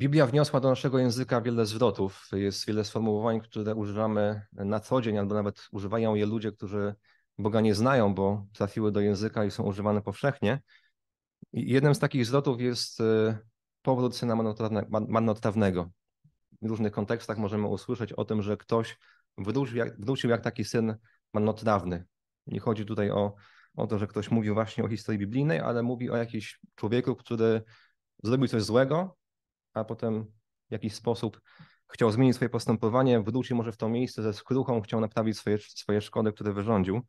Biblia wniosła do naszego języka wiele zwrotów, jest wiele sformułowań, które używamy na co dzień, albo nawet używają je ludzie, którzy Boga nie znają, bo trafiły do języka i są używane powszechnie. I jednym z takich zwrotów jest e, powrót syna marnotrawnego. W różnych kontekstach możemy usłyszeć o tym, że ktoś wrócił jak, wrócił jak taki syn marnotrawny. Nie chodzi tutaj o, o to, że ktoś mówi właśnie o historii biblijnej, ale mówi o jakimś człowieku, który zrobił coś złego, a potem w jakiś sposób chciał zmienić swoje postępowanie, wrócił może w to miejsce ze skruchą, chciał naprawić swoje, swoje szkody, które wyrządził.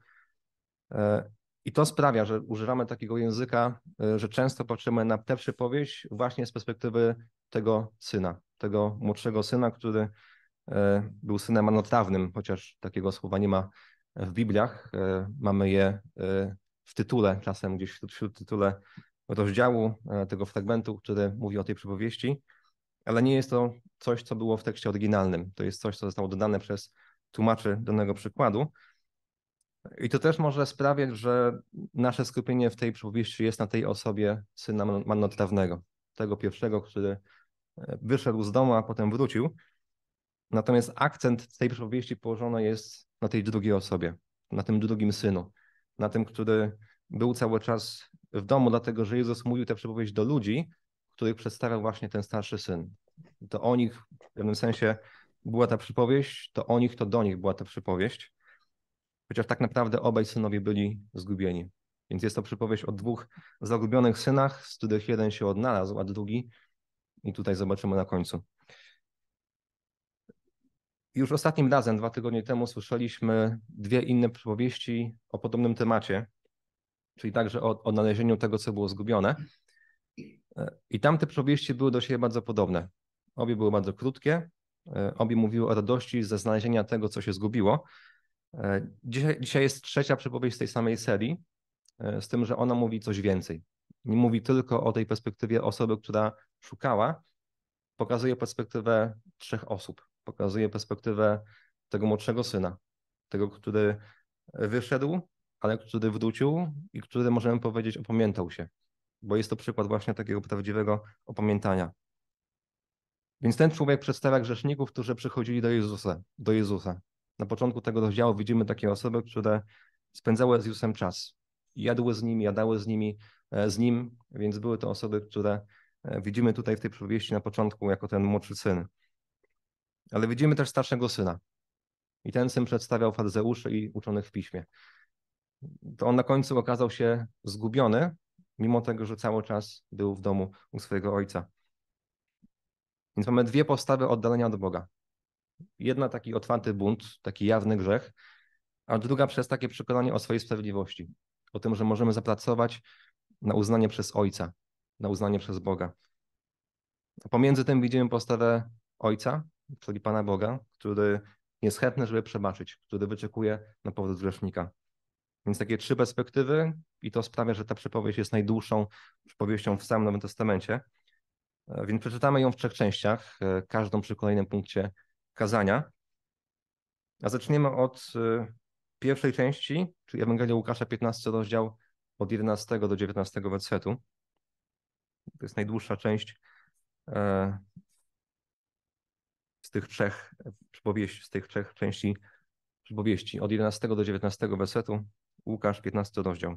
E, I to sprawia, że używamy takiego języka, e, że często patrzymy na tę przypowieść właśnie z perspektywy tego syna, tego młodszego syna, który e, był synem anotrawnym, chociaż takiego słowa nie ma w Bibliach. Mamy je w tytule, czasem gdzieś wśród tytule rozdziału, e, tego fragmentu, który mówi o tej przypowieści, ale nie jest to coś, co było w tekście oryginalnym. To jest coś, co zostało dodane przez tłumaczy danego przykładu. I to też może sprawiać, że nasze skupienie w tej przypowieści jest na tej osobie syna manotrawnego, tego pierwszego, który e, wyszedł z domu, a potem wrócił. Natomiast akcent tej przypowieści położony jest na tej drugiej osobie, na tym drugim synu, na tym, który był cały czas w domu, dlatego że Jezus mówił tę przypowieść do ludzi, których przedstawiał właśnie ten starszy syn. To o nich w pewnym sensie była ta przypowieść, to o nich, to do nich była ta przypowieść. Chociaż tak naprawdę obaj synowie byli zgubieni. Więc jest to przypowieść o dwóch zagubionych synach, z których jeden się odnalazł, a drugi, i tutaj zobaczymy na końcu. Już ostatnim razem, dwa tygodnie temu, słyszeliśmy dwie inne przypowieści o podobnym temacie czyli także o, o znalezieniu tego, co było zgubione. E, I tamte przypowieści były do siebie bardzo podobne. Obie były bardzo krótkie, e, obie mówiły o radości ze znalezienia tego, co się zgubiło. E, dzisiaj, dzisiaj jest trzecia przypowieść z tej samej serii, z tym, że ona mówi coś więcej. Nie mówi tylko o tej perspektywie osoby, która szukała, pokazuje perspektywę trzech osób. Pokazuje perspektywę tego młodszego syna, tego, który wyszedł, ale który wrócił i który możemy powiedzieć opamiętał się, bo jest to przykład właśnie takiego prawdziwego opamiętania. Więc ten człowiek przedstawia grzeszników, którzy przychodzili do Jezusa. Do Jezusa. Na początku tego rozdziału widzimy takie osoby, które spędzały z Jezusem czas. Jadły z nim, jadały z nimi, e, z nim, więc były to osoby, które e, widzimy tutaj w tej przypowieści na początku jako ten młodszy syn. Ale widzimy też starszego syna. I ten syn przedstawiał faryzeuszy i uczonych w piśmie to on na końcu okazał się zgubiony, mimo tego, że cały czas był w domu u swojego ojca. Więc mamy dwie postawy oddalenia od Boga. Jedna taki otwarty bunt, taki jawny grzech, a druga przez takie przekonanie o swojej sprawiedliwości, o tym, że możemy zapracować na uznanie przez Ojca, na uznanie przez Boga. A pomiędzy tym widzimy postawę Ojca, czyli Pana Boga, który jest chętny, żeby przebaczyć, który wyczekuje na powrót grzesznika. Więc takie trzy perspektywy i to sprawia, że ta przypowieść jest najdłuższą przypowieścią w samym Nowym Testamencie. E, więc przeczytamy ją w trzech częściach, e, każdą przy kolejnym punkcie kazania. A zaczniemy od e, pierwszej części, czyli Ewangelia Łukasza 15, rozdział od 11 do 19 wersetu. To jest najdłuższa część z tych trzech przypowieści, z tych trzech części przypowieści. Od 11 do 19 wersetu Łukasz, 15 rozdział.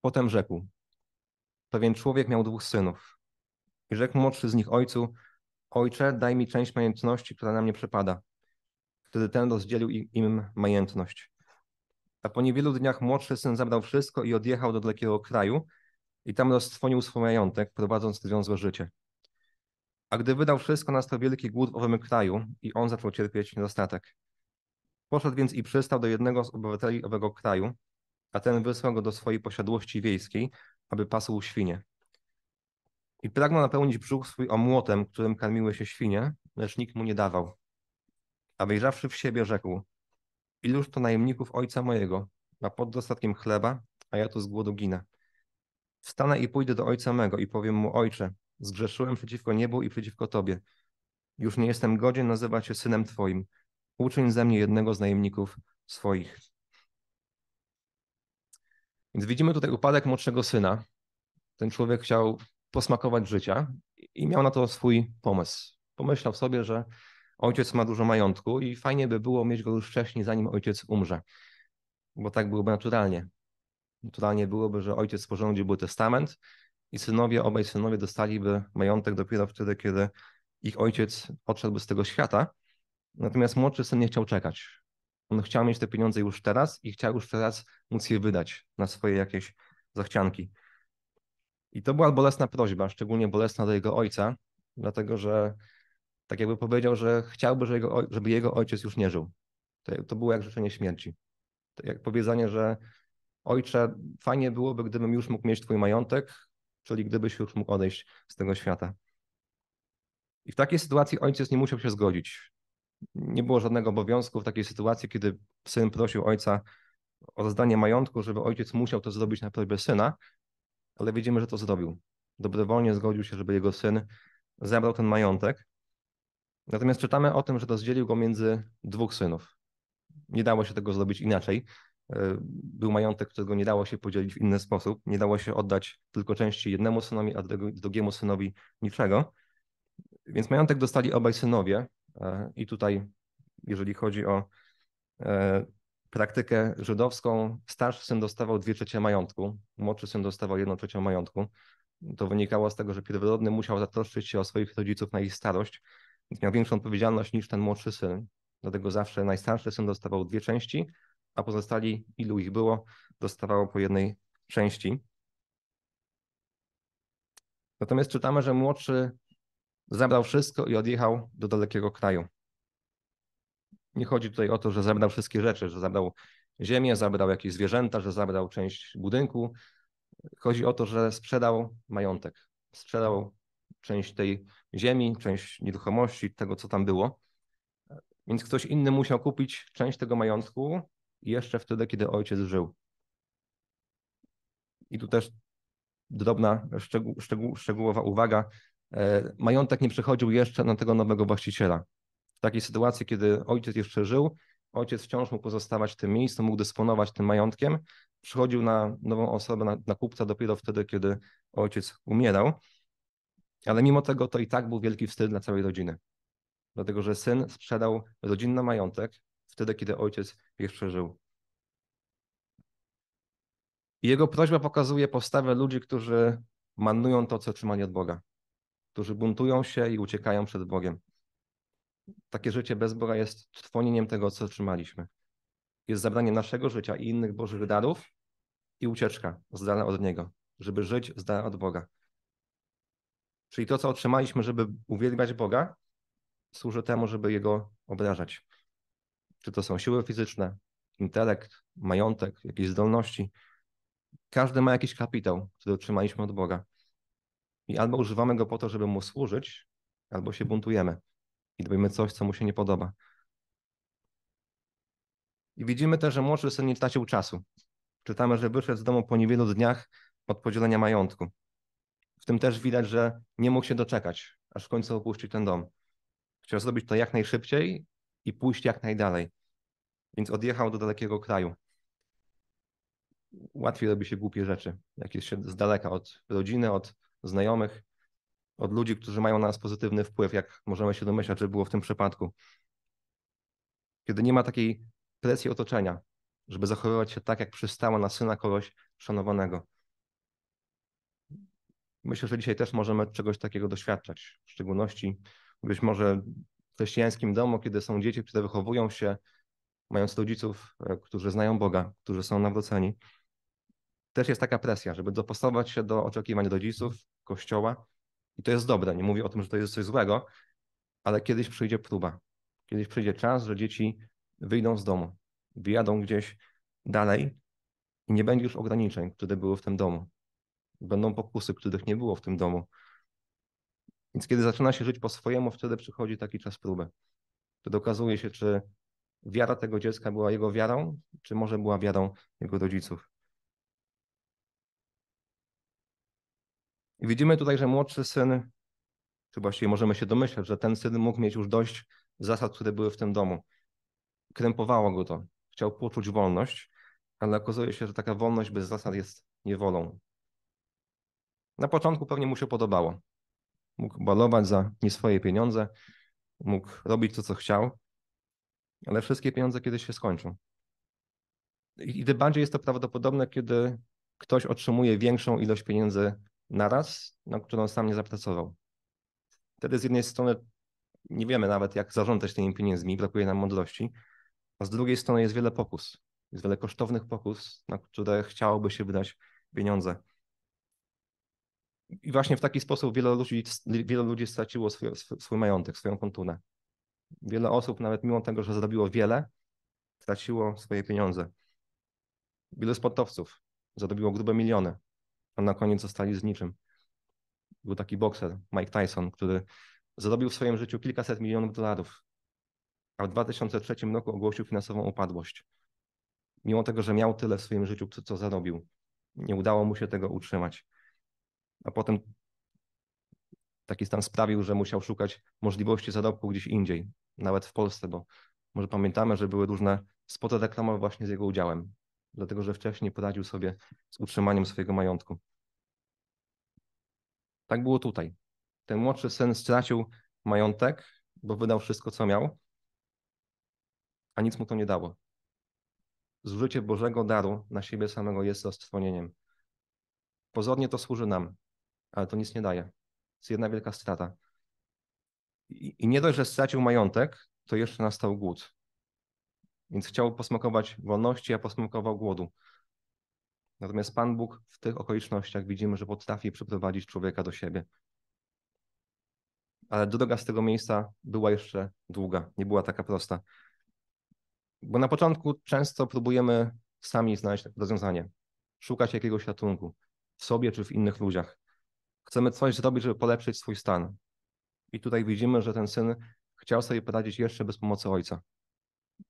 Potem rzekł: Pewien człowiek miał dwóch synów. I rzekł młodszy z nich ojcu: Ojcze, daj mi część majątności, która na mnie przypada. Wtedy ten rozdzielił im majątność. A po niewielu dniach młodszy syn zabrał wszystko i odjechał do dalekiego kraju i tam roztrwonił swój majątek, prowadząc związłe życie. A gdy wydał wszystko, nastał wielki głód w owym kraju i on zaczął cierpieć niedostatek. Poszedł więc i przystał do jednego z obywateli owego kraju, a ten wysłał go do swojej posiadłości wiejskiej, aby pasł świnie. I pragnął napełnić brzuch swój omłotem, którym karmiły się świnie, lecz nikt mu nie dawał. A wyjrzawszy w siebie, rzekł: Iluż to najemników ojca mojego ma pod dostatkiem chleba, a ja tu z głodu ginę. Wstanę i pójdę do ojca mego i powiem mu: Ojcze, Zgrzeszyłem przeciwko niebu i przeciwko Tobie. Już nie jestem godzien nazywać się synem Twoim. Uczyń ze mnie jednego z najemników swoich. Więc widzimy tutaj upadek młodszego syna. Ten człowiek chciał posmakować życia i miał na to swój pomysł. Pomyślał sobie, że ojciec ma dużo majątku i fajnie by było mieć go już wcześniej, zanim ojciec umrze, bo tak byłoby naturalnie. Naturalnie byłoby, że ojciec sporządziłby testament, i synowie, obaj synowie dostaliby majątek dopiero wtedy, kiedy ich ojciec odszedłby z tego świata. Natomiast młodszy syn nie chciał czekać. On chciał mieć te pieniądze już teraz i chciał już teraz móc je wydać na swoje jakieś zachcianki. I to była bolesna prośba, szczególnie bolesna dla jego ojca, dlatego że tak jakby powiedział, że chciałby, żeby jego, żeby jego ojciec już nie żył. To, to było jak życzenie śmierci. To jak powiedzenie, że ojcze, fajnie byłoby, gdybym już mógł mieć twój majątek, czyli gdybyś już mógł odejść z tego świata. I w takiej sytuacji ojciec nie musiał się zgodzić. Nie było żadnego obowiązku w takiej sytuacji, kiedy syn prosił ojca o rozdanie majątku, żeby ojciec musiał to zrobić na prośbę syna, ale widzimy, że to zrobił. Dobrowolnie zgodził się, żeby jego syn zabrał ten majątek. Natomiast czytamy o tym, że rozdzielił go między dwóch synów. Nie dało się tego zrobić inaczej. E, był majątek, którego nie dało się podzielić w inny sposób. Nie dało się oddać tylko części jednemu synowi, a drugiemu synowi niczego. Więc majątek dostali obaj synowie. E, I tutaj, jeżeli chodzi o e, praktykę żydowską, starszy syn dostawał dwie trzecie majątku, młodszy syn dostawał jedną trzecią majątku. To wynikało z tego, że pierworodny musiał zatroszczyć się o swoich rodziców na ich starość, więc miał większą odpowiedzialność niż ten młodszy syn. Dlatego zawsze najstarszy syn dostawał dwie części, a pozostali, ilu ich było, dostawało po jednej części. Natomiast czytamy, że młodszy zabrał wszystko i odjechał do dalekiego kraju. Nie chodzi tutaj o to, że zabrał wszystkie rzeczy, że zabrał ziemię, zabrał jakieś zwierzęta, że zabrał część budynku. Chodzi o to, że sprzedał majątek, sprzedał część tej ziemi, część nieruchomości, tego co tam było. Więc ktoś inny musiał kupić część tego majątku jeszcze wtedy, kiedy ojciec żył. I tu też drobna, szczegół, szczegół, szczegółowa uwaga. E, majątek nie przechodził jeszcze na tego nowego właściciela. W takiej sytuacji, kiedy ojciec jeszcze żył, ojciec wciąż mógł pozostawać w tym miejscu, mógł dysponować tym majątkiem. Przychodził na nową osobę, na, na kupca dopiero wtedy, kiedy ojciec umierał. Ale mimo tego to i tak był wielki wstyd dla całej rodziny. Dlatego, że syn sprzedał rodzinny majątek, wtedy, kiedy ojciec ich przeżył. jego prośba pokazuje postawę ludzi, którzy manują to, co otrzymali od Boga, którzy buntują się i uciekają przed Bogiem. Takie życie bez Boga jest trwonieniem tego, co otrzymaliśmy. Jest zabranie naszego życia i innych Bożych darów i ucieczka z dala od Niego, żeby żyć z dala od Boga. Czyli to, co otrzymaliśmy, żeby uwielbiać Boga, służy temu, żeby Jego obrażać. Czy to są siły fizyczne, intelekt, majątek, jakieś zdolności. Każdy ma jakiś kapitał, który otrzymaliśmy od Boga. I albo używamy go po to, żeby mu służyć, albo się buntujemy i robimy coś, co mu się nie podoba. I widzimy też, że młodszy syn nie tracił czasu. Czytamy, że wyszedł z domu po niewielu dniach od podzielenia majątku. W tym też widać, że nie mógł się doczekać, aż w końcu opuścić ten dom. Chciał zrobić to jak najszybciej i pójść jak najdalej. Więc odjechał do dalekiego kraju. Łatwiej robi się głupie rzeczy, jak jest się z daleka od rodziny, od znajomych, od ludzi, którzy mają na nas pozytywny wpływ, jak możemy się domyślać, że było w tym przypadku. Kiedy nie ma takiej presji otoczenia, żeby zachowywać się tak, jak przystało na syna kogoś szanowanego. Myślę, że dzisiaj też możemy czegoś takiego doświadczać, w szczególności być może chrześcijańskim domu, kiedy są dzieci, które wychowują się, mając rodziców, e, którzy znają Boga, którzy są nawróceni, też jest taka presja, żeby dopasować się do oczekiwań rodziców, kościoła. I to jest dobre. Nie mówię o tym, że to jest coś złego, ale kiedyś przyjdzie próba. Kiedyś przyjdzie czas, że dzieci wyjdą z domu, wyjadą gdzieś dalej i nie będzie już ograniczeń, które były w tym domu. Będą pokusy, których nie było w tym domu więc kiedy zaczyna się żyć po swojemu, wtedy przychodzi taki czas próby. Wtedy okazuje się, czy wiara tego dziecka była jego wiarą, czy może była wiarą jego rodziców. I widzimy tutaj, że młodszy syn, czy właściwie możemy się domyślać, że ten syn mógł mieć już dość zasad, które były w tym domu. Krępowało go to. Chciał poczuć wolność, ale okazuje się, że taka wolność bez zasad jest niewolą. Na początku pewnie mu się podobało mógł balować za nie swoje pieniądze, mógł robić to, co chciał, ale wszystkie pieniądze kiedyś się skończą. I tym bardziej jest to prawdopodobne, kiedy ktoś otrzymuje większą ilość pieniędzy naraz, na którą sam nie zapracował. Wtedy z jednej strony nie wiemy nawet, jak zarządzać tymi pieniędzmi, brakuje nam mądrości, a z drugiej strony jest wiele pokus. Jest wiele kosztownych pokus, na które chciałoby się wydać pieniądze. I właśnie w taki sposób wielu ludzi, wielu ludzi straciło swój, swój majątek, swoją kontunę. Wiele osób, nawet mimo tego, że zarobiło wiele, straciło swoje pieniądze. Wielu sportowców zarobiło grube miliony, a na koniec zostali z niczym. Był taki bokser, Mike Tyson, który zarobił w swoim życiu kilkaset milionów dolarów, a w 2003 roku ogłosił finansową upadłość. Mimo tego, że miał tyle w swoim życiu, co, co zarobił, nie udało mu się tego utrzymać a potem taki stan sprawił, że musiał szukać możliwości zarobku gdzieś indziej, nawet w Polsce, bo może pamiętamy, że były różne spoty reklamowe właśnie z jego udziałem, dlatego że wcześniej poradził sobie z utrzymaniem swojego majątku. Tak było tutaj. Ten młodszy syn stracił majątek, bo wydał wszystko, co miał, a nic mu to nie dało. Zużycie Bożego daru na siebie samego jest roztrwonieniem. Pozornie to służy nam, ale to nic nie daje. To Jest jedna wielka strata. I, i nie dość, że stracił majątek, to jeszcze nastał głód. Więc chciał posmakować wolności, a posmakował głodu. Natomiast Pan Bóg w tych okolicznościach widzimy, że potrafi przyprowadzić człowieka do siebie. Ale droga z tego miejsca była jeszcze długa, nie była taka prosta. Bo na początku często próbujemy sami znaleźć rozwiązanie, szukać jakiegoś ratunku w sobie czy w innych ludziach. Chcemy coś zrobić, żeby polepszyć swój stan. I tutaj widzimy, że ten syn chciał sobie poradzić jeszcze bez pomocy ojca.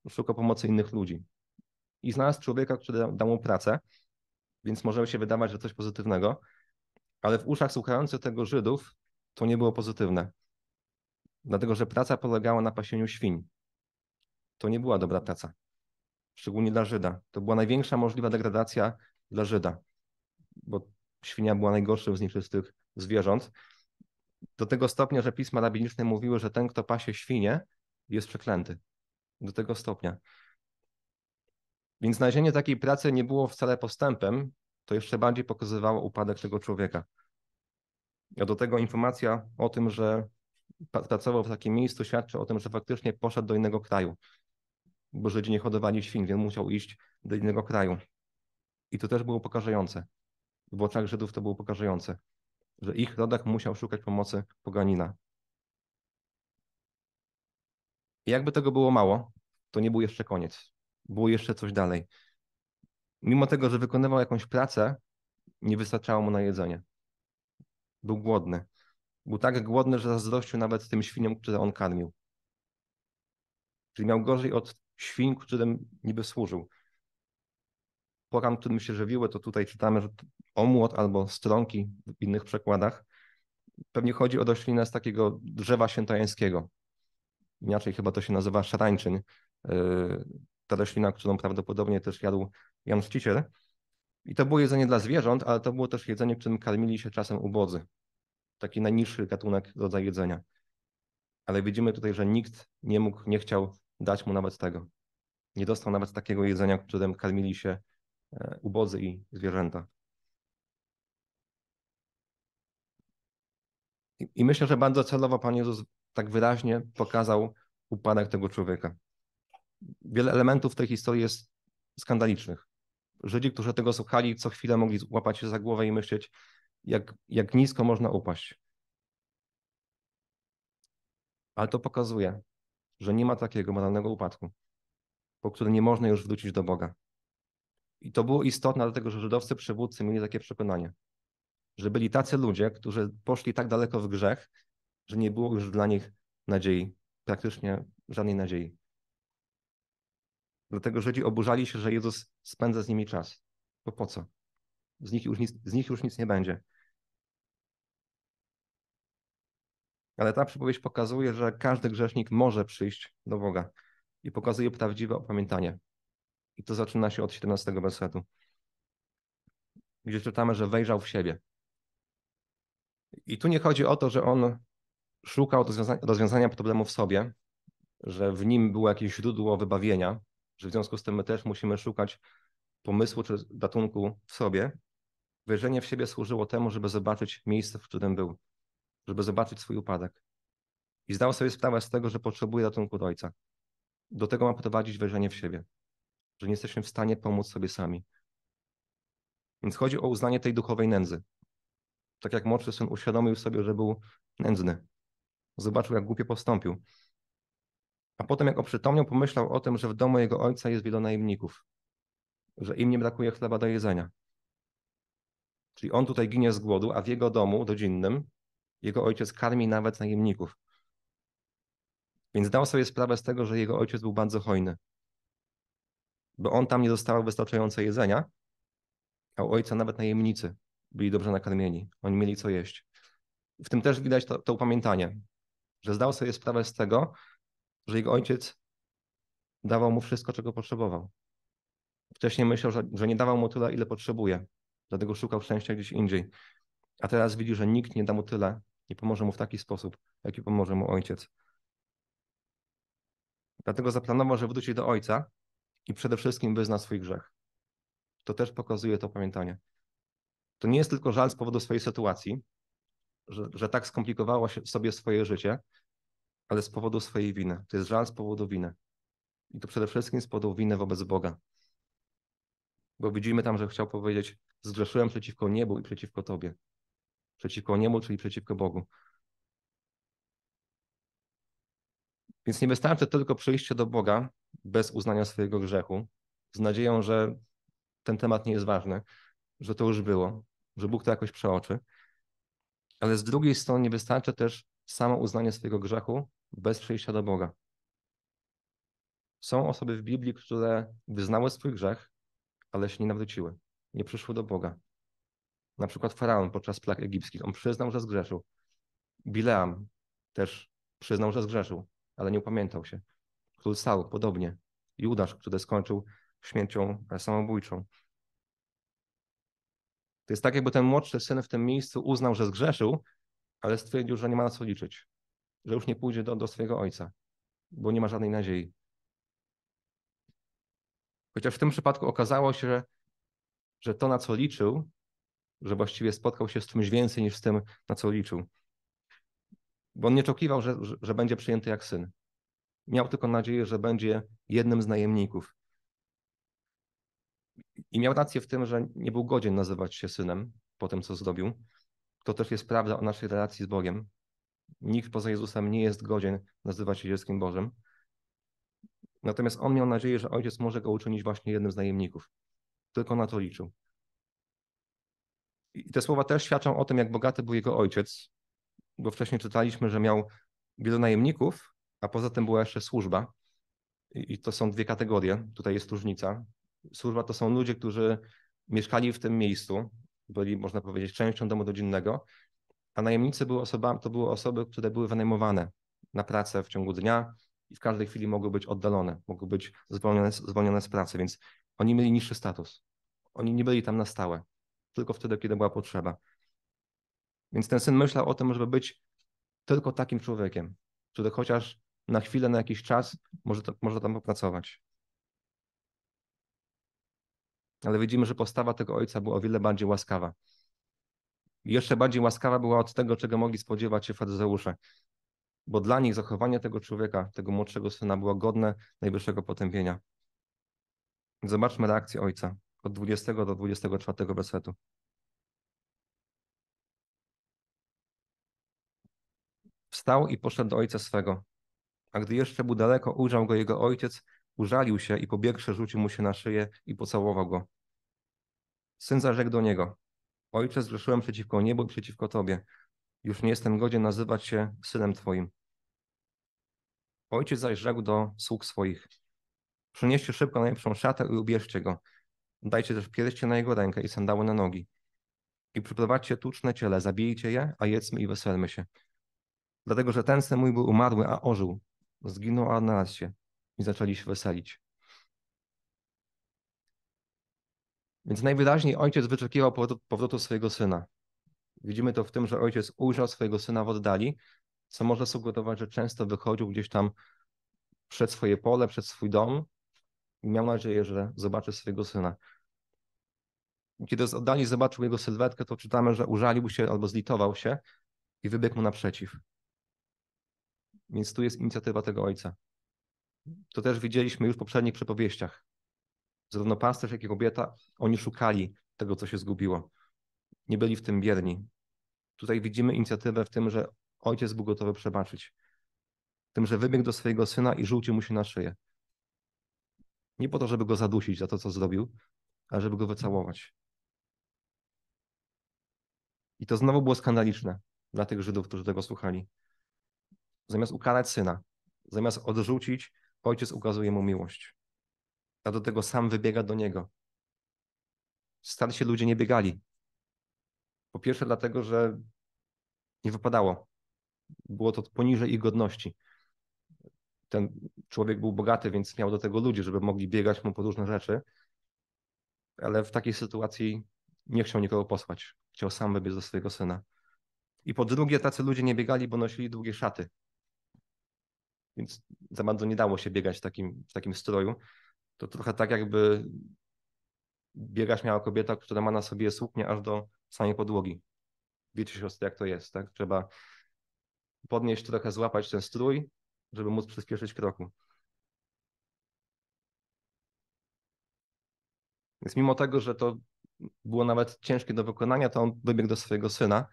Szukał pomocy innych ludzi. I znalazł człowieka, który dał mu pracę, więc możemy się wydawać, że coś pozytywnego, ale w uszach słuchających tego Żydów to nie było pozytywne. Dlatego, że praca polegała na pasieniu świń. To nie była dobra praca. Szczególnie dla Żyda. To była największa możliwa degradacja dla Żyda, bo świnia była najgorszym z nieczystych zwierząt, do tego stopnia, że pisma rabiniczne mówiły, że ten, kto pasie świnie, jest przeklęty. Do tego stopnia. Więc znalezienie takiej pracy nie było wcale postępem, to jeszcze bardziej pokazywało upadek tego człowieka. A do tego informacja o tym, że pracował w takim miejscu, świadczy o tym, że faktycznie poszedł do innego kraju, bo Żydzi nie hodowali świn, więc musiał iść do innego kraju. I to też było pokażające. W oczach Żydów to było pokażające że ich rodak musiał szukać pomocy poganina. I jakby tego było mało, to nie był jeszcze koniec. Było jeszcze coś dalej. Mimo tego, że wykonywał jakąś pracę, nie wystarczało mu na jedzenie. Był głodny. Był tak głodny, że zazdrościł nawet tym świniom, które on karmił. Czyli miał gorzej od świń, którym niby służył program, którym się żywiły, to tutaj czytamy, że omłot albo stronki w innych przekładach. Pewnie chodzi o roślinę z takiego drzewa świętajańskiego. Inaczej chyba to się nazywa szarańczyń. Yy, ta roślina, którą prawdopodobnie też jadł Jan Szciciel. I to było jedzenie dla zwierząt, ale to było też jedzenie, którym karmili się czasem ubodzy. Taki najniższy gatunek, rodzaj jedzenia. Ale widzimy tutaj, że nikt nie mógł, nie chciał dać mu nawet tego. Nie dostał nawet takiego jedzenia, którym karmili się ubodzy i zwierzęta. I myślę, że bardzo celowo Pan Jezus tak wyraźnie pokazał upadek tego człowieka. Wiele elementów tej historii jest skandalicznych. Żydzi, którzy tego słuchali, co chwilę mogli łapać się za głowę i myśleć, jak, jak nisko można upaść. Ale to pokazuje, że nie ma takiego moralnego upadku, po którym nie można już wrócić do Boga. I to było istotne, dlatego że żydowscy przywódcy mieli takie przekonanie, że byli tacy ludzie, którzy poszli tak daleko w grzech, że nie było już dla nich nadziei, praktycznie żadnej nadziei. Dlatego Żydzi oburzali się, że Jezus spędza z nimi czas. Bo po co? Z nich już nic, z nich już nic nie będzie. Ale ta przypowieść pokazuje, że każdy grzesznik może przyjść do Boga i pokazuje prawdziwe opamiętanie. I to zaczyna się od 17 wersetu, gdzie czytamy, że wejrzał w siebie. I tu nie chodzi o to, że on szukał rozwiązania problemu w sobie, że w nim było jakieś źródło wybawienia, że w związku z tym my też musimy szukać pomysłu czy datunku w sobie. Wejrzenie w siebie służyło temu, żeby zobaczyć miejsce, w którym był, żeby zobaczyć swój upadek. I zdał sobie sprawę z tego, że potrzebuje ratunku do ojca. Do tego ma prowadzić wejrzenie w siebie że nie jesteśmy w stanie pomóc sobie sami. Więc chodzi o uznanie tej duchowej nędzy. Tak jak młodszy syn uświadomił sobie, że był nędzny. Zobaczył, jak głupie postąpił. A potem, jak oprzytomniał, pomyślał o tym, że w domu jego ojca jest wielu najemników, że im nie brakuje chleba do jedzenia. Czyli on tutaj ginie z głodu, a w jego domu rodzinnym jego ojciec karmi nawet najemników. Więc dał sobie sprawę z tego, że jego ojciec był bardzo hojny, bo on tam nie dostawał wystarczająco jedzenia, a u ojca nawet najemnicy byli dobrze nakarmieni, oni mieli co jeść. W tym też widać to, to upamiętanie, że zdał sobie sprawę z tego, że jego ojciec dawał mu wszystko, czego potrzebował. Wcześniej myślał, że, że nie dawał mu tyle, ile potrzebuje, dlatego szukał szczęścia gdzieś indziej. A teraz widzi, że nikt nie da mu tyle i pomoże mu w taki sposób, jaki pomoże mu ojciec. Dlatego zaplanował, że wróci do ojca i przede wszystkim wyzna swój grzech. To też pokazuje to pamiętanie. To nie jest tylko żal z powodu swojej sytuacji, że, że tak skomplikowało sobie swoje życie, ale z powodu swojej winy. To jest żal z powodu winy. I to przede wszystkim z powodu winy wobec Boga. Bo widzimy tam, że chciał powiedzieć: Zgrzeszyłem przeciwko niebu i przeciwko Tobie. Przeciwko niemu, czyli przeciwko Bogu. Więc nie wystarczy tylko przyjście do Boga bez uznania swojego grzechu, z nadzieją, że ten temat nie jest ważny, że to już było, że Bóg to jakoś przeoczy. Ale z drugiej strony nie wystarczy też samo uznanie swojego grzechu bez przyjścia do Boga. Są osoby w Biblii, które wyznały swój grzech, ale się nie nawróciły, nie przyszły do Boga. Na przykład faraon podczas plag egipskich, on przyznał, że zgrzeszył. Bileam też przyznał, że zgrzeszył ale nie upamiętał się. Król Saul podobnie. Judasz, który skończył śmiercią samobójczą. To jest tak, jakby ten młodszy syn w tym miejscu uznał, że zgrzeszył, ale stwierdził, że nie ma na co liczyć, że już nie pójdzie do, do swojego ojca, bo nie ma żadnej nadziei. Chociaż w tym przypadku okazało się, że, że to, na co liczył, że właściwie spotkał się z czymś więcej niż z tym, na co liczył bo on nie oczekiwał, że, że będzie przyjęty jak syn. Miał tylko nadzieję, że będzie jednym z najemników. I miał rację w tym, że nie był godzien nazywać się synem po tym, co zrobił. To też jest prawda o naszej relacji z Bogiem. Nikt poza Jezusem nie jest godzien nazywać się dzieckiem Bożym. Natomiast on miał nadzieję, że ojciec może go uczynić właśnie jednym z najemników. Tylko na to liczył. I te słowa też świadczą o tym, jak bogaty był jego ojciec, bo wcześniej czytaliśmy, że miał wielu najemników, a poza tym była jeszcze służba. I to są dwie kategorie, tutaj jest różnica. Służba to są ludzie, którzy mieszkali w tym miejscu, byli, można powiedzieć, częścią domu rodzinnego, a najemnicy były osoba, to były osoby, które były wynajmowane na pracę w ciągu dnia i w każdej chwili mogły być oddalone, mogły być zwolnione, zwolnione z pracy, więc oni mieli niższy status. Oni nie byli tam na stałe, tylko wtedy, kiedy była potrzeba. Więc ten syn myślał o tym, żeby być tylko takim człowiekiem, który chociaż na chwilę, na jakiś czas może, może tam popracować. Ale widzimy, że postawa tego ojca była o wiele bardziej łaskawa. Jeszcze bardziej łaskawa była od tego, czego mogli spodziewać się faryzeusze, bo dla nich zachowanie tego człowieka, tego młodszego syna, było godne najwyższego potępienia. Zobaczmy reakcję ojca od 20 do 24 wersetu. wstał i poszedł do ojca swego. A gdy jeszcze był daleko, ujrzał go jego ojciec, użalił się i pobiegłszy rzucił mu się na szyję i pocałował go. Syn zarzekł do niego. Ojcze, zgrzeszyłem przeciwko niebu i przeciwko tobie. Już nie jestem godzien nazywać się synem twoim. Ojciec zaś rzekł do sług swoich. Przynieście szybko najlepszą szatę i ubierzcie go. Dajcie też pierście na jego rękę i sandały na nogi. I przyprowadźcie tuczne ciele, zabijcie je, a jedzmy i weselmy się dlatego że ten syn mój był umarły, a ożył. Zginął, a odnalazł się. I zaczęli się weselić. Więc najwyraźniej ojciec wyczekiwał powrotu swojego syna. Widzimy to w tym, że ojciec ujrzał swojego syna w oddali, co może sugerować, że często wychodził gdzieś tam przed swoje pole, przed swój dom i miał nadzieję, że zobaczy swojego syna. Kiedy z oddali zobaczył jego sylwetkę, to czytamy, że użalił się albo zlitował się i wybiegł mu naprzeciw. Więc tu jest inicjatywa tego ojca. To też widzieliśmy już w poprzednich przepowieściach. Zarówno pasterz, jak i kobieta, oni szukali tego, co się zgubiło. Nie byli w tym bierni. Tutaj widzimy inicjatywę w tym, że ojciec był gotowy przebaczyć. W tym, że wybiegł do swojego syna i rzucił mu się na szyję. Nie po to, żeby go zadusić za to, co zrobił, ale żeby go wycałować. I to znowu było skandaliczne dla tych Żydów, którzy tego słuchali. Zamiast ukarać syna, zamiast odrzucić, ojciec ukazuje mu miłość. A do tego sam wybiega do niego. Starsi ludzie nie biegali. Po pierwsze, dlatego, że nie wypadało. Było to poniżej ich godności. Ten człowiek był bogaty, więc miał do tego ludzi, żeby mogli biegać mu po różne rzeczy. Ale w takiej sytuacji nie chciał nikogo posłać. Chciał sam wybiec do swojego syna. I po drugie, tacy ludzie nie biegali, bo nosili długie szaty więc za bardzo nie dało się biegać w takim, w takim stroju. To trochę tak jakby biegać miała kobieta, która ma na sobie suknię aż do samej podłogi. Wiecie siostry, jak to jest, tak? Trzeba podnieść trochę, złapać ten strój, żeby móc przyspieszyć kroku. Więc mimo tego, że to było nawet ciężkie do wykonania, to on dobiegł do swojego syna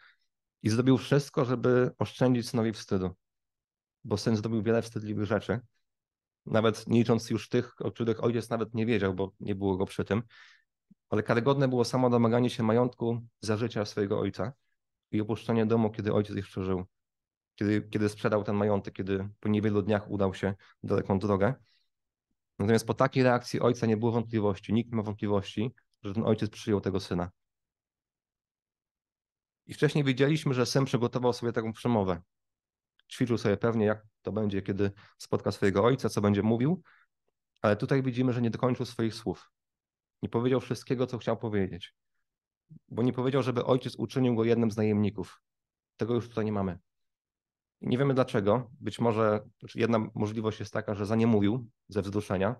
i zrobił wszystko, żeby oszczędzić synowi wstydu bo syn zrobił wiele wstydliwych rzeczy, nawet nie licząc już tych, o których ojciec nawet nie wiedział, bo nie było go przy tym, ale karygodne było samo domaganie się majątku za życia swojego ojca i opuszczenie domu, kiedy ojciec jeszcze żył, kiedy, kiedy sprzedał ten majątek, kiedy po niewielu dniach udał się daleką drogę. Natomiast po takiej reakcji ojca nie było wątpliwości, nikt nie ma wątpliwości, że ten ojciec przyjął tego syna. I wcześniej wiedzieliśmy, że syn przygotował sobie taką przemowę ćwiczył sobie pewnie, jak to będzie, kiedy spotka swojego ojca, co będzie mówił, ale tutaj widzimy, że nie dokończył swoich słów. Nie powiedział wszystkiego, co chciał powiedzieć, bo nie powiedział, żeby ojciec uczynił go jednym z najemników. Tego już tutaj nie mamy. I nie wiemy dlaczego. Być może jedna możliwość jest taka, że za nie mówił ze wzruszenia.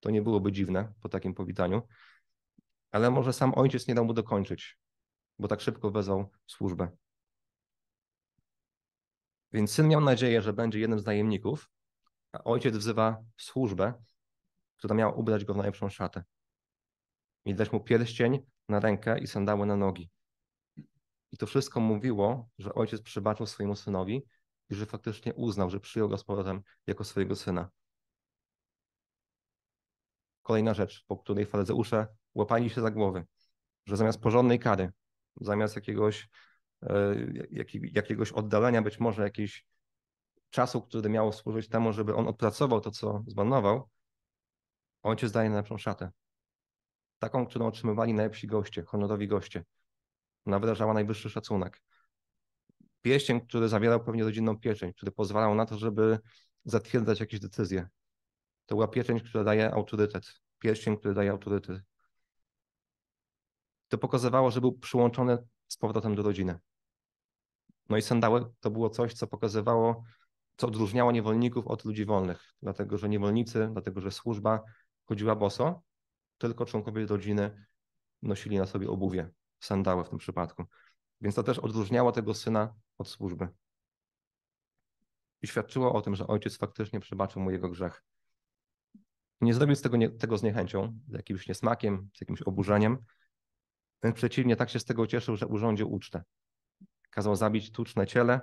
To nie byłoby dziwne po takim powitaniu. Ale może sam ojciec nie dał mu dokończyć, bo tak szybko wezwał służbę. Więc syn miał nadzieję, że będzie jednym z najemników, a ojciec wzywa służbę, która miała ubrać go w najlepszą szatę. I dać mu pierścień na rękę i sandały na nogi. I to wszystko mówiło, że ojciec przebaczył swojemu synowi i że faktycznie uznał, że przyjął go z powrotem jako swojego syna. Kolejna rzecz, po której faryzeusze łapali się za głowy, że zamiast porządnej kary, zamiast jakiegoś E, jakiegoś oddalenia, być może jakiegoś czasu, który miało służyć temu, żeby on odpracował to, co zmarnował, ojciec daje najlepszą szatę. Taką, którą otrzymywali najlepsi goście, honorowi goście. Ona wyrażała najwyższy szacunek. Pierścień, który zawierał pewnie rodzinną pieczęć, który pozwalał na to, żeby zatwierdzać jakieś decyzje. To była pieczęć, która daje autorytet. Pierścień, który daje autorytet. To pokazywało, że był przyłączony z powrotem do rodziny. No i sandały to było coś, co pokazywało, co odróżniało niewolników od ludzi wolnych, dlatego że niewolnicy, dlatego że służba chodziła boso, tylko członkowie rodziny nosili na sobie obuwie, sandały w tym przypadku. Więc to też odróżniało tego syna od służby. I świadczyło o tym, że ojciec faktycznie przebaczył mu jego grzech. Nie zrobił z tego, nie, tego z niechęcią, z jakimś niesmakiem, z jakimś oburzeniem. Wręcz przeciwnie, tak się z tego cieszył, że urządził ucztę kazał zabić tuczne ciele,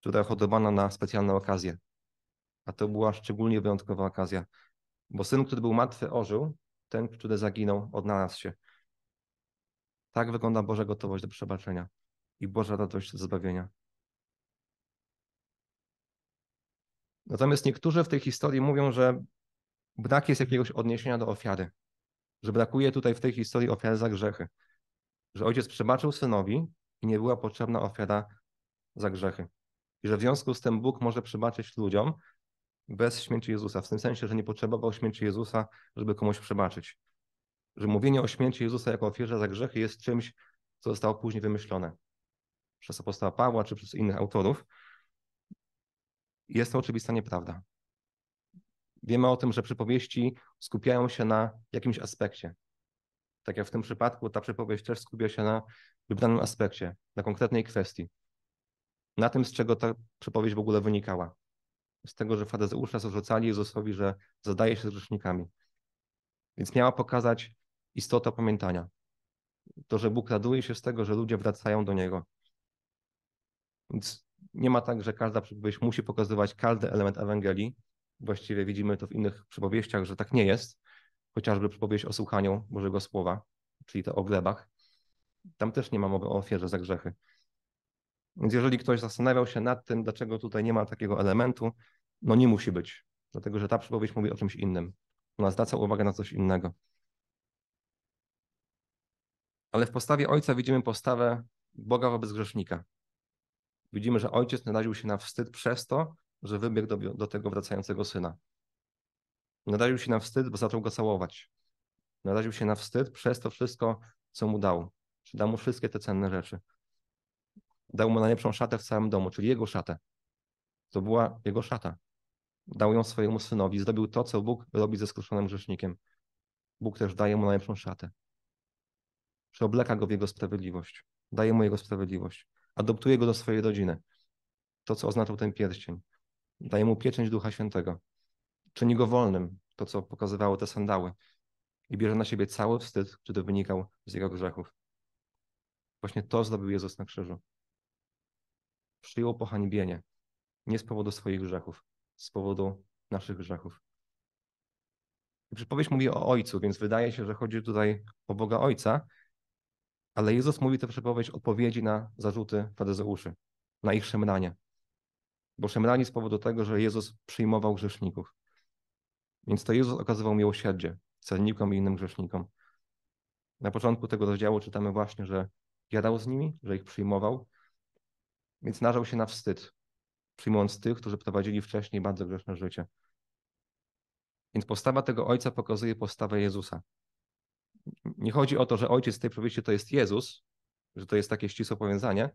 które hodowano na specjalne okazje. A to była szczególnie wyjątkowa okazja, bo syn, który był martwy, ożył, ten, który zaginął, odnalazł się. Tak wygląda Boża gotowość do przebaczenia i Boża radość do zbawienia. Natomiast niektórzy w tej historii mówią, że brak jest jakiegoś odniesienia do ofiary, że brakuje tutaj w tej historii ofiary za grzechy, że ojciec przebaczył synowi, i nie była potrzebna ofiara za grzechy. I że w związku z tym Bóg może przebaczyć ludziom bez śmierci Jezusa, w tym sensie, że nie potrzebował śmierci Jezusa, żeby komuś przebaczyć. Że mówienie o śmierci Jezusa jako ofierze za grzechy jest czymś, co zostało później wymyślone przez apostoła Pawła czy przez innych autorów. Jest to oczywista nieprawda. Wiemy o tym, że przypowieści skupiają się na jakimś aspekcie, tak jak w tym przypadku, ta przepowiedź też skupia się na wybranym aspekcie, na konkretnej kwestii. Na tym, z czego ta przepowiedź w ogóle wynikała. Z tego, że faryzeusza zarzucali Jezusowi, że zadaje się z grzesznikami. Więc miała pokazać istotę pamiętania. To, że Bóg raduje się z tego, że ludzie wracają do Niego. Więc nie ma tak, że każda przypowieść musi pokazywać każdy element Ewangelii. Właściwie widzimy to w innych przypowieściach, że tak nie jest chociażby przypowieść o słuchaniu Bożego Słowa, czyli to o glebach. Tam też nie ma mowy o ofierze za grzechy. Więc jeżeli ktoś zastanawiał się nad tym, dlaczego tutaj nie ma takiego elementu, no nie musi być, dlatego że ta przypowieść mówi o czymś innym. Ona zwraca uwagę na coś innego. Ale w postawie ojca widzimy postawę Boga wobec grzesznika. Widzimy, że ojciec naraził się na wstyd przez to, że wybiegł do, do tego wracającego syna. Naraził się na wstyd, bo zaczął go całować. Naraził się na wstyd przez to wszystko, co mu dał. Czy dał mu wszystkie te cenne rzeczy. Dał mu najlepszą szatę w całym domu, czyli jego szatę. To była jego szata. Dał ją swojemu synowi. Zrobił to, co Bóg robi ze skruszonym grzesznikiem. Bóg też daje mu najlepszą szatę. Przeobleka go w jego sprawiedliwość. Daje mu jego sprawiedliwość. Adoptuje go do swojej rodziny. To, co oznaczał ten pierścień. Daje mu pieczęć Ducha Świętego czyni go wolnym, to co pokazywały te sandały, i bierze na siebie cały wstyd, który wynikał z jego grzechów. Właśnie to zdobył Jezus na krzyżu. Przyjął pohańbienie, nie z powodu swoich grzechów, z powodu naszych grzechów. I przypowieść mówi o Ojcu, więc wydaje się, że chodzi tutaj o Boga Ojca, ale Jezus mówi tę przypowieść odpowiedzi na zarzuty faryzeuszy, na ich szemranie. Bo szemranie z powodu tego, że Jezus przyjmował grzeszników. Więc to Jezus okazywał miłosierdzie celnikom i innym grzesznikom. Na początku tego rozdziału czytamy właśnie, że jadał z nimi, że ich przyjmował, więc narzał się na wstyd, przyjmując tych, którzy prowadzili wcześniej bardzo grzeszne życie. Więc postawa tego ojca pokazuje postawę Jezusa. Nie chodzi o to, że ojciec w tej powieści to jest Jezus, że to jest takie ścisłe powiązanie,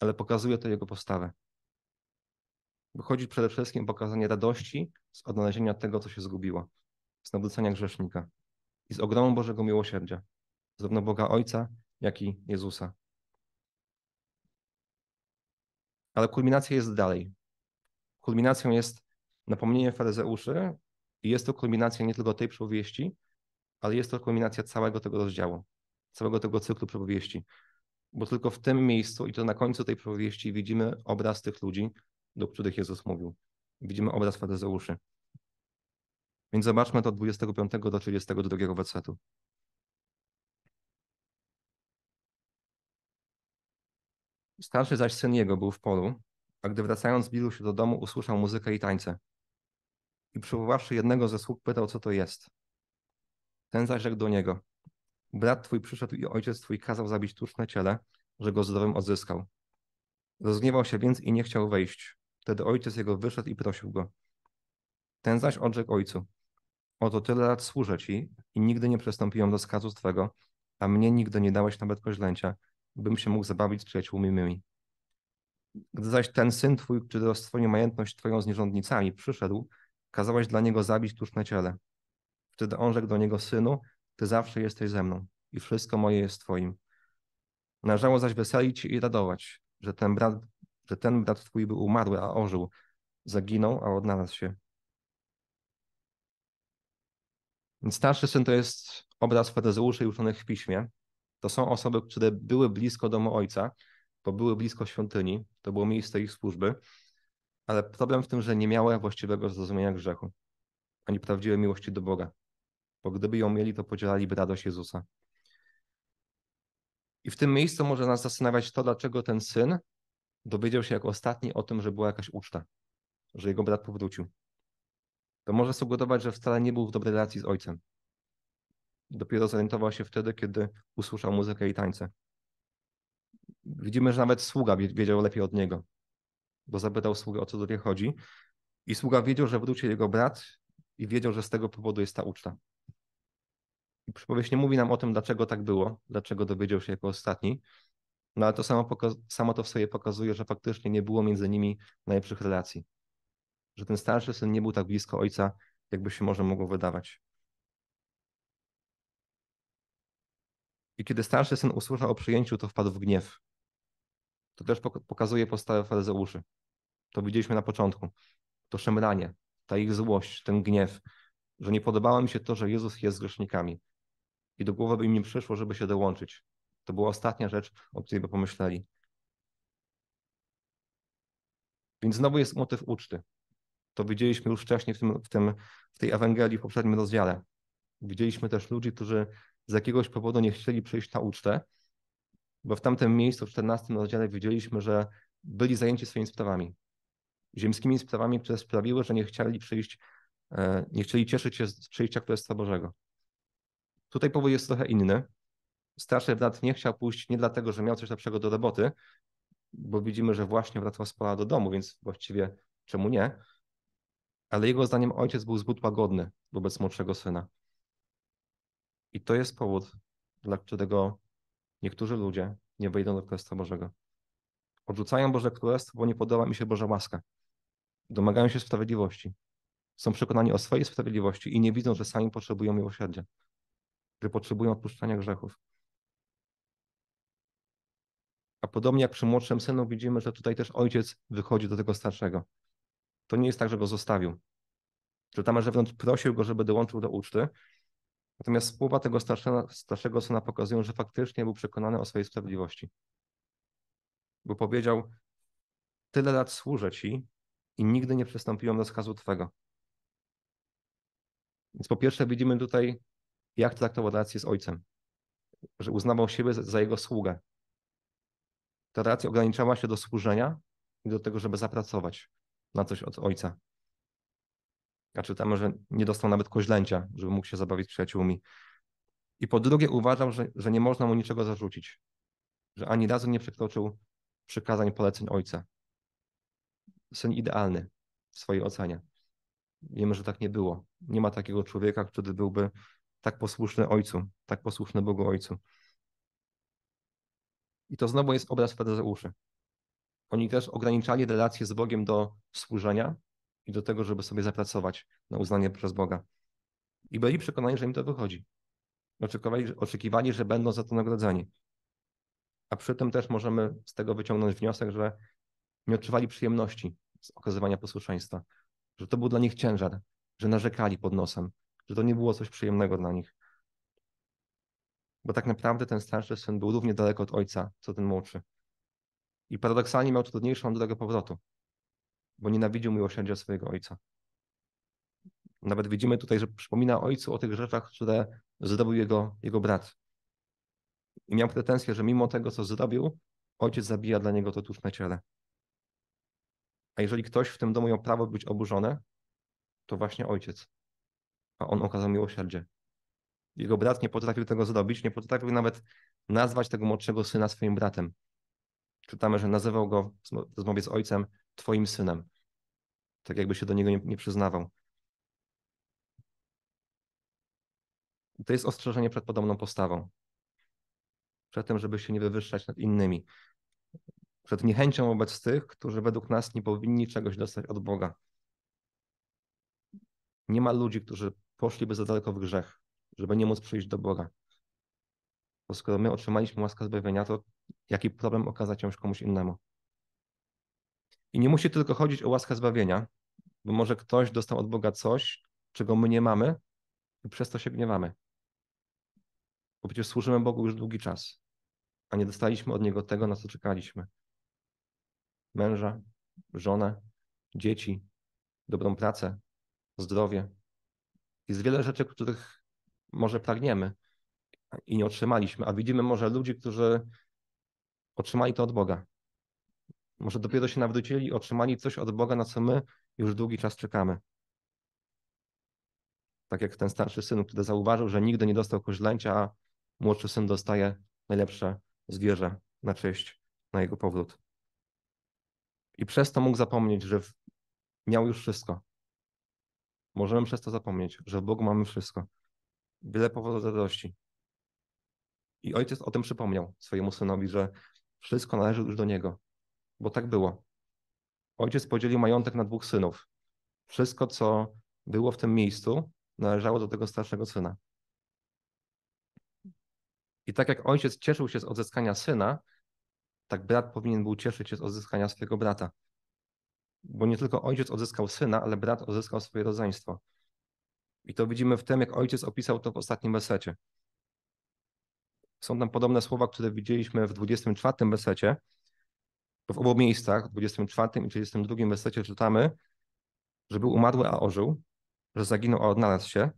ale pokazuje to jego postawę. Wychodzić przede wszystkim pokazanie radości z odnalezienia tego, co się zgubiło, z nawrócenia grzesznika i z ogromu Bożego miłosierdzia, zarówno Boga Ojca, jak i Jezusa. Ale kulminacja jest dalej. Kulminacją jest napomnienie faryzeuszy i jest to kulminacja nie tylko tej przypowieści, ale jest to kulminacja całego tego rozdziału, całego tego cyklu przypowieści. Bo tylko w tym miejscu i to na końcu tej przypowieści widzimy obraz tych ludzi, do których Jezus mówił. Widzimy obraz faryzeuszy. Więc zobaczmy to od 25 do 32 wersetu. Starszy zaś syn jego był w polu, a gdy wracając zbliżył się do domu, usłyszał muzykę i tańce. I przywoławszy jednego ze sług, pytał, co to jest. Ten zaś rzekł do niego, brat twój przyszedł i ojciec twój kazał zabić tuczne ciele, że go zdrowym odzyskał. Rozgniewał się więc i nie chciał wejść. Wtedy ojciec jego wyszedł i prosił go. Ten zaś odrzekł ojcu. Oto tyle lat służę ci i nigdy nie przystąpiłem do skazu Twego, a mnie nigdy nie dałeś nawet koźlęcia, bym się mógł zabawić z przyjaciółmi mymi. Gdy zaś ten syn Twój, który roztwoił niemajętność Twoją z nierządnicami, przyszedł, kazałeś dla niego zabić tuż na ciele. Wtedy on rzekł do niego, synu, ty zawsze jesteś ze mną i wszystko moje jest Twoim. Należało zaś weselić i radować, że ten brat że ten brat twój był umarły, a ożył, zaginął, a odnalazł się. Więc starszy syn to jest obraz faryzeuszy i uczonych w piśmie. To są osoby, które były blisko domu ojca, bo były blisko świątyni, to było miejsce ich służby, ale problem w tym, że nie miały właściwego zrozumienia grzechu, ani prawdziwej miłości do Boga, bo gdyby ją mieli, to podzielaliby radość Jezusa. I w tym miejscu może nas zastanawiać to, dlaczego ten syn dowiedział się jako ostatni o tym, że była jakaś uczta, że jego brat powrócił. To może sugerować, że wcale nie był w dobrej relacji z ojcem. Dopiero zorientował się wtedy, kiedy usłyszał muzykę i tańce. Widzimy, że nawet sługa wiedział lepiej od niego, bo zapytał sługę, o co do niej chodzi. I sługa wiedział, że wrócił jego brat i wiedział, że z tego powodu jest ta uczta. I przypowieść nie mówi nam o tym, dlaczego tak było, dlaczego dowiedział się jako ostatni, no ale to samo, samo to w sobie pokazuje, że faktycznie nie było między nimi najlepszych relacji. Że ten starszy syn nie był tak blisko ojca, jakby się może mogło wydawać. I kiedy starszy syn usłyszał o przyjęciu, to wpadł w gniew. To też pokazuje postawę faryzeuszy. To widzieliśmy na początku. To szemranie, ta ich złość, ten gniew, że nie podobało mi się to, że Jezus jest z grzesznikami. I do głowy by im nie przyszło, żeby się dołączyć. To była ostatnia rzecz, o której by pomyśleli. Więc znowu jest motyw uczty. To widzieliśmy już wcześniej w, tym, w, tym, w tej Ewangelii w poprzednim rozdziale. Widzieliśmy też ludzi, którzy z jakiegoś powodu nie chcieli przyjść na ucztę, bo w tamtym miejscu, w 14 rozdziale, widzieliśmy, że byli zajęci swoimi sprawami. Ziemskimi sprawami, które sprawiły, że nie chcieli przyjść, e, nie chcieli cieszyć się z przyjścia Królestwa Bożego. Tutaj powód jest trochę inny starszy brat nie chciał pójść nie dlatego, że miał coś lepszego do roboty, bo widzimy, że właśnie wracał z pola do domu, więc właściwie czemu nie? Ale jego zdaniem ojciec był zbyt łagodny wobec młodszego syna. I to jest powód, dla którego niektórzy ludzie nie wejdą do Królestwa Bożego. Odrzucają Boże Królestwo, bo nie podoba mi się Boża łaska. Domagają się sprawiedliwości. Są przekonani o swojej sprawiedliwości i nie widzą, że sami potrzebują miłosierdzia, że potrzebują odpuszczania grzechów. A podobnie jak przy młodszym synu widzimy, że tutaj też ojciec wychodzi do tego starszego. To nie jest tak, że go zostawił. Czytamy, że wręcz prosił go, żeby dołączył do uczty. Natomiast słowa tego starszego, starszego syna pokazują, że faktycznie był przekonany o swojej sprawiedliwości. Bo powiedział, tyle lat służę Ci i nigdy nie przystąpiłem do skazu Twego. Więc po pierwsze widzimy tutaj, jak traktował relację z ojcem, że uznawał siebie za jego sługę, ta relacja ograniczała się do służenia i do tego, żeby zapracować na coś od ojca. A czytamy, że nie dostał nawet koźlęcia, żeby mógł się zabawić przyjaciółmi. I po drugie uważał, że, że nie można mu niczego zarzucić, że ani razu nie przekroczył przykazań poleceń ojca. Syn idealny w swojej ocenie. Wiemy, że tak nie było. Nie ma takiego człowieka, który byłby tak posłuszny ojcu, tak posłuszny Bogu ojcu. I to znowu jest obraz faryzeuszy. Oni też ograniczali relacje z Bogiem do służenia i do tego, żeby sobie zapracować na uznanie przez Boga. I byli przekonani, że im to wychodzi. Oczekowali, oczekiwali że będą za to nagrodzeni. A przy tym też możemy z tego wyciągnąć wniosek, że nie odczuwali przyjemności z okazywania posłuszeństwa, że to był dla nich ciężar, że narzekali pod nosem, że to nie było coś przyjemnego dla nich bo tak naprawdę ten starszy syn był równie daleko od ojca, co ten młodszy. I paradoksalnie miał trudniejszą drogę powrotu, bo nienawidził miłosierdzia swojego ojca. Nawet widzimy tutaj, że przypomina ojcu o tych rzeczach, które zrobił jego, jego brat. I miał pretensję, że mimo tego, co zrobił, ojciec zabija dla niego to na ciele. A jeżeli ktoś w tym domu miał prawo być oburzony, to właśnie ojciec. A on okazał miłosierdzie. Jego brat nie potrafił tego zrobić, nie potrafił nawet nazwać tego młodszego syna swoim bratem. Czytamy, że nazywał go w rozmowie z ojcem twoim synem. Tak jakby się do niego nie, nie przyznawał. To jest ostrzeżenie przed podobną postawą. Przed tym, żeby się nie wywyższać nad innymi. Przed niechęcią wobec tych, którzy według nas nie powinni czegoś dostać od Boga. Nie ma ludzi, którzy poszliby za daleko w grzech żeby nie móc przyjść do Boga. Bo skoro my otrzymaliśmy łaskę zbawienia, to jaki problem okazać ją komuś innemu? I nie musi tylko chodzić o łaskę zbawienia, bo może ktoś dostał od Boga coś, czego my nie mamy i przez to się gniewamy. Bo przecież służymy Bogu już długi czas, a nie dostaliśmy od Niego tego, na co czekaliśmy. Męża, żonę, dzieci, dobrą pracę, zdrowie. Jest wiele rzeczy, których może pragniemy i nie otrzymaliśmy, a widzimy może ludzi, którzy otrzymali to od Boga. Może dopiero się nawrócili, otrzymali coś od Boga, na co my już długi czas czekamy. Tak jak ten starszy syn, który zauważył, że nigdy nie dostał koźlęcia, a młodszy syn dostaje najlepsze zwierzę na cześć, na jego powrót. I przez to mógł zapomnieć, że miał już wszystko. Możemy przez to zapomnieć, że w Bogu mamy wszystko. Wiele powodów do I ojciec o tym przypomniał swojemu synowi, że wszystko należy już do niego, bo tak było. Ojciec podzielił majątek na dwóch synów. Wszystko, co było w tym miejscu, należało do tego starszego syna. I tak jak ojciec cieszył się z odzyskania syna, tak brat powinien był cieszyć się z odzyskania swojego brata. Bo nie tylko ojciec odzyskał syna, ale brat odzyskał swoje rodzeństwo. I to widzimy w tym, jak ojciec opisał to w ostatnim mesecie. Są tam podobne słowa, które widzieliśmy w 24 wersecie. W obu miejscach, w 24 i 32 mesecie, czytamy, że był umarły, a ożył, że zaginął, a odnalazł się.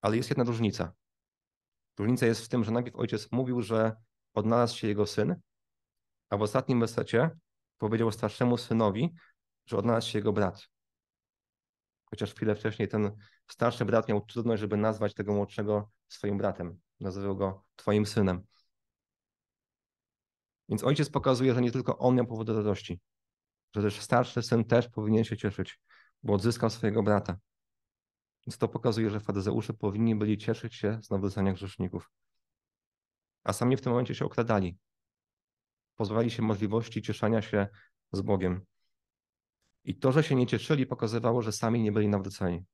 Ale jest jedna różnica. Różnica jest w tym, że najpierw ojciec mówił, że odnalazł się jego syn, a w ostatnim mesecie powiedział starszemu synowi, że odnalazł się jego brat. Chociaż chwilę wcześniej ten Starszy brat miał trudność, żeby nazwać tego młodszego swoim bratem. Nazywał go Twoim synem. Więc ojciec pokazuje, że nie tylko on miał powód do radości, że też starszy syn też powinien się cieszyć, bo odzyskał swojego brata. Więc to pokazuje, że faryzeusze powinni byli cieszyć się z nawrócenia grzeszników. A sami w tym momencie się okradali. pozwalali się możliwości cieszenia się z Bogiem. I to, że się nie cieszyli, pokazywało, że sami nie byli nawróceni.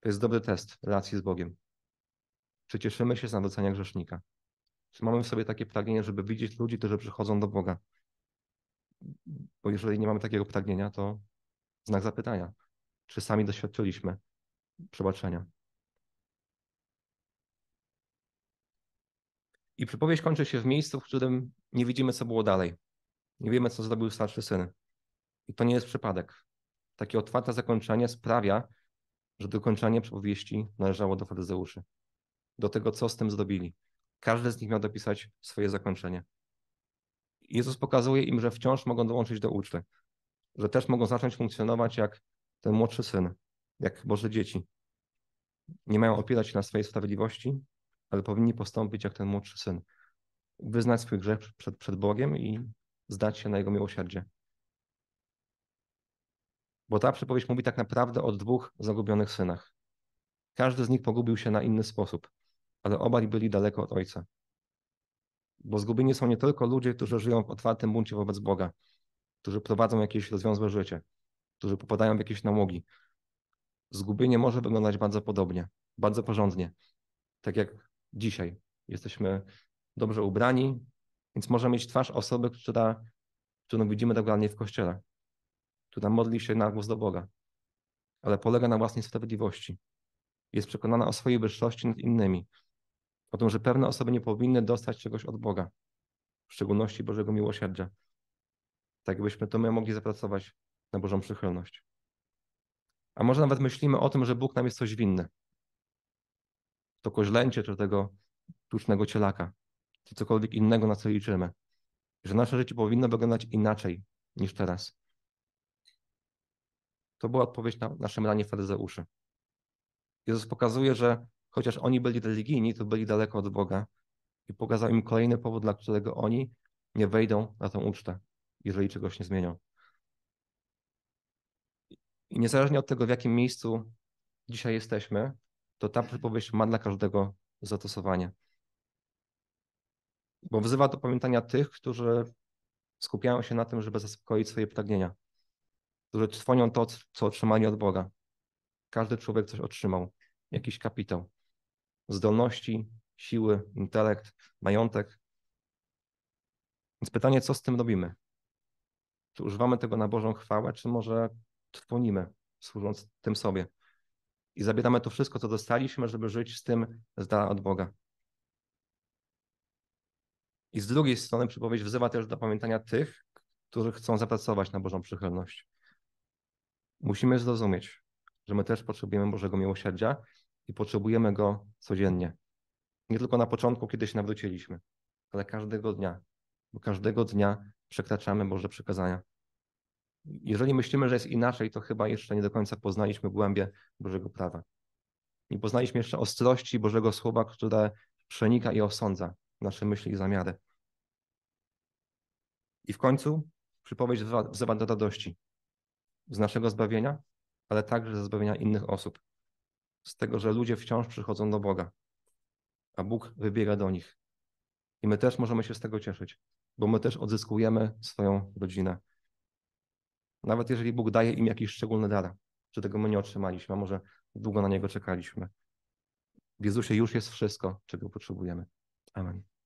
To jest dobry test relacji z Bogiem. Czy cieszymy się z nawrócenia grzesznika? Czy mamy w sobie takie pragnienie, żeby widzieć ludzi, którzy przychodzą do Boga? Bo jeżeli nie mamy takiego pragnienia, to znak zapytania. Czy sami doświadczyliśmy przebaczenia? I przypowieść kończy się w miejscu, w którym nie widzimy, co było dalej. Nie wiemy, co zrobił starszy syn. I to nie jest przypadek. Takie otwarte zakończenie sprawia, że dokończanie przypowieści należało do faryzeuszy, do tego, co z tym zrobili. Każdy z nich miał dopisać swoje zakończenie. Jezus pokazuje im, że wciąż mogą dołączyć do uczty, że też mogą zacząć funkcjonować jak ten młodszy syn, jak Boże dzieci. Nie mają opierać się na swojej sprawiedliwości, ale powinni postąpić jak ten młodszy syn. Wyznać swój grzech przed, przed Bogiem i zdać się na Jego miłosierdzie. Bo ta przypowieść mówi tak naprawdę o dwóch zagubionych synach. Każdy z nich pogubił się na inny sposób, ale obaj byli daleko od ojca. Bo zgubieni są nie tylko ludzie, którzy żyją w otwartym buncie wobec Boga, którzy prowadzą jakieś rozwiązłe życie, którzy popadają w jakieś nałogi. Zgubienie może wyglądać bardzo podobnie, bardzo porządnie. Tak jak dzisiaj jesteśmy dobrze ubrani, więc może mieć twarz osoby, która, którą widzimy dokładnie w kościele która modli się na głos do Boga, ale polega na własnej sprawiedliwości. Jest przekonana o swojej wyższości nad innymi, o tym, że pewne osoby nie powinny dostać czegoś od Boga, w szczególności Bożego miłosierdzia, tak byśmy to my mogli zapracować na Bożą przychylność. A może nawet myślimy o tym, że Bóg nam jest coś winny. To koźlęcie, czy tego tucznego cielaka, czy cokolwiek innego, na co liczymy. Że nasze życie powinno wyglądać inaczej niż teraz. To była odpowiedź na nasze mylanie faryzeuszy. Jezus pokazuje, że chociaż oni byli religijni, to byli daleko od Boga i pokazał im kolejny powód, dla którego oni nie wejdą na tę ucztę, jeżeli czegoś nie zmienią. I niezależnie od tego, w jakim miejscu dzisiaj jesteśmy, to ta przypowieść ma dla każdego zastosowanie. Bo wzywa do pamiętania tych, którzy skupiają się na tym, żeby zaspokoić swoje pragnienia, którzy trwonią to, co otrzymali od Boga. Każdy człowiek coś otrzymał, jakiś kapitał. Zdolności, siły, intelekt, majątek. Więc pytanie, co z tym robimy? Czy używamy tego na Bożą chwałę, czy może trwonimy, służąc tym sobie? I zabieramy to wszystko, co dostaliśmy, żeby żyć z tym z dala od Boga. I z drugiej strony przypowiedź wzywa też do pamiętania tych, którzy chcą zapracować na Bożą przychylność musimy zrozumieć, że my też potrzebujemy Bożego miłosierdzia i potrzebujemy go codziennie. Nie tylko na początku, kiedy się nawróciliśmy, ale każdego dnia, bo każdego dnia przekraczamy Boże przykazania. Jeżeli myślimy, że jest inaczej, to chyba jeszcze nie do końca poznaliśmy głębie Bożego prawa. Nie poznaliśmy jeszcze ostrości Bożego Słowa, które przenika i osądza nasze myśli i zamiary. I w końcu przypowiedź wzywa do radości z naszego zbawienia, ale także ze zbawienia innych osób. Z tego, że ludzie wciąż przychodzą do Boga, a Bóg wybiera do nich. I my też możemy się z tego cieszyć, bo my też odzyskujemy swoją rodzinę. Nawet jeżeli Bóg daje im jakieś szczególne dar, że tego my nie otrzymaliśmy, a może długo na niego czekaliśmy. W Jezusie już jest wszystko, czego potrzebujemy. Amen.